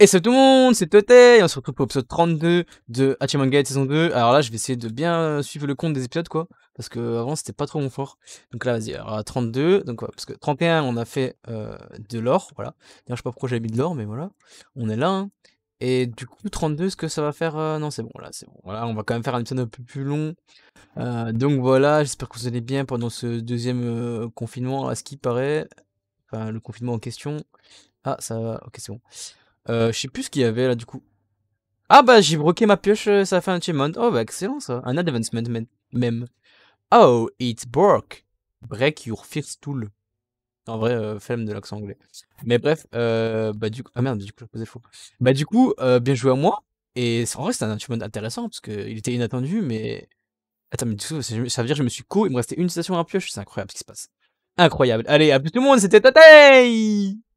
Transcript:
Et salut tout le monde, c'est Totei, on se retrouve pour l'épisode 32 de Hachiman saison 2. Alors là, je vais essayer de bien suivre le compte des épisodes, quoi, parce que avant c'était pas trop mon fort. Donc là, vas-y, alors 32, donc parce que 31, on a fait euh, de l'or, voilà. D'ailleurs, je sais pas pourquoi j'ai mis de l'or, mais voilà, on est là. Hein. Et du coup, 32, ce que ça va faire euh, Non, c'est bon, là, c'est bon. Voilà, on va quand même faire un épisode un peu plus long. Euh, donc voilà, j'espère que vous allez bien pendant ce deuxième confinement, à ce qui paraît. Enfin, le confinement en question. Ah, ça va, ok, c'est bon. Euh, je sais plus ce qu'il y avait là du coup. Ah bah j'ai broqué ma pioche, euh, ça fait un achievement. Oh bah excellent ça, un advancement même. Oh, it's broke. Break your first tool. En vrai, euh, flemme de l'accent anglais. Mais bref, bah du coup, ah merde, du coup, je faux. Bah du coup, bien joué à moi. Et en vrai, c'était un achievement intéressant parce qu'il était inattendu, mais attends, mais du coup, ça veut dire que je me suis co, il me restait une station à pioche, c'est incroyable ce qui se passe. Incroyable. Allez, à plus tout le monde, c'était Tatei